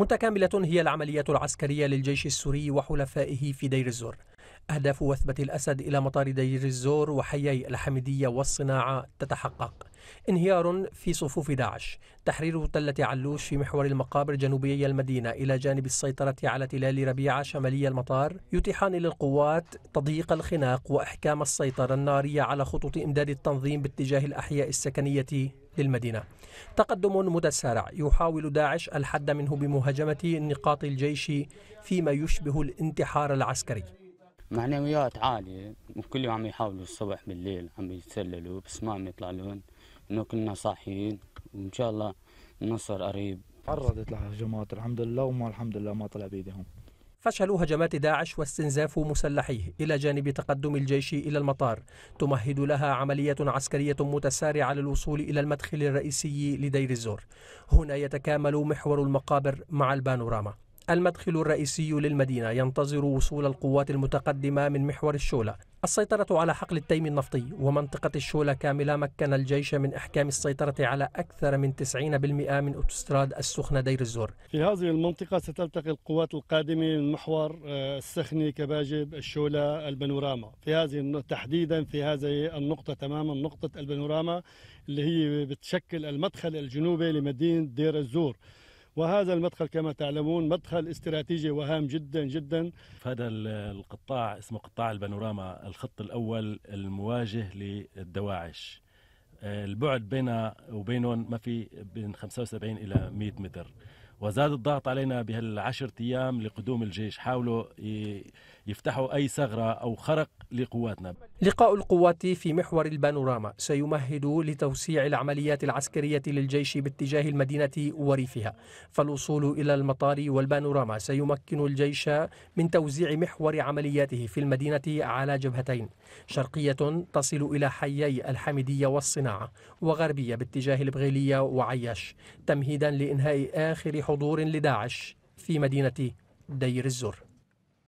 متكاملة هي العملية العسكرية للجيش السوري وحلفائه في دير الزور أهداف وثبة الأسد إلى مطار دير الزور وحيي الحميدية والصناعة تتحقق انهيار في صفوف داعش تحرير تلة علوش في محور المقابر جنوبي المدينة إلى جانب السيطرة على تلال ربيعة شمالي المطار يتيحان للقوات تضييق الخناق وإحكام السيطرة النارية على خطوط إمداد التنظيم باتجاه الأحياء السكنية للمدينة تقدم متسارع يحاول داعش الحد منه بمهاجمة نقاط الجيش فيما يشبه الانتحار العسكري معنويات عالية وكل يوم عم يحاولوا الصبح بالليل عم يتسللوا بس ما عم يطلع لهم انه كنا صاحيين وان شاء الله النصر قريب تعرضت لهجمات الحمد لله وما الحمد لله ما طلع بايديهم فشل هجمات داعش واستنزاف مسلحيه إلى جانب تقدم الجيش إلى المطار تمهد لها عملية عسكرية متسارعة للوصول إلى المدخل الرئيسي لدير الزور هنا يتكامل محور المقابر مع البانوراما المدخل الرئيسي للمدينة ينتظر وصول القوات المتقدمة من محور الشولة السيطرة على حقل التيم النفطي ومنطقة الشولة كاملة مكن الجيش من إحكام السيطرة على أكثر من 90% من أوتوستراد السخنة دير الزور في هذه المنطقة ستلتقي القوات القادمة من محور آه، السخنة كباجب الشولة البانوراما في هذه تحديدا في هذه النقطة تماما نقطة البانوراما اللي هي بتشكل المدخل الجنوبي لمدينة دير الزور وهذا المدخل كما تعلمون مدخل استراتيجي وهام جدا جدا هذا القطاع اسمه قطاع البانوراما الخط الأول المواجه للدواعش البعد بينه وبينهم ما في بين 75 إلى 100 متر وزاد الضغط علينا بهالعشرة أيام لقدوم الجيش حاولوا يفتحوا أي ثغرة أو خرق لقواتنا لقاء القوات في محور البانوراما سيمهد لتوسيع العمليات العسكرية للجيش باتجاه المدينة وريفها فالوصول إلى المطار والبانوراما سيمكن الجيش من توزيع محور عملياته في المدينة على جبهتين شرقية تصل إلى حيي الحميدية والصناعة وغربية باتجاه البغيلية وعياش تمهيدا لإنهاء آخر حضور لداعش في مدينة دير الزر